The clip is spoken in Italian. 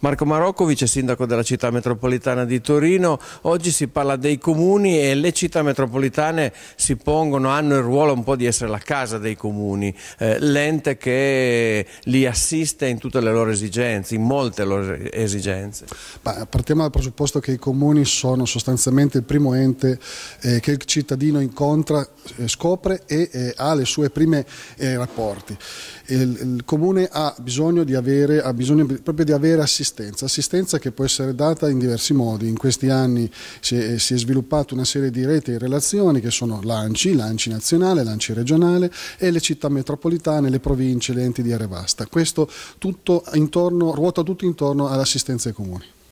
Marco Marocco, vice sindaco della città metropolitana di Torino. Oggi si parla dei comuni e le città metropolitane si pongono, hanno il ruolo un po' di essere la casa dei comuni, eh, l'ente che li assiste in tutte le loro esigenze, in molte loro esigenze. Bah, partiamo dal presupposto che i comuni sono sostanzialmente il primo ente eh, che il cittadino incontra, eh, scopre e eh, ha le sue prime eh, rapporti. Il, il, comune ha bisogno di avere, ha bisogno proprio di avere assistenza assistenza, assistenza che può essere data in diversi modi. In questi anni si è, si è sviluppata una serie di reti e relazioni che sono l'ANCI, l'ANCI nazionale, l'ANCI regionale e le città metropolitane, le province, le enti di area vasta. Questo tutto intorno, ruota tutto intorno all'assistenza ai comuni.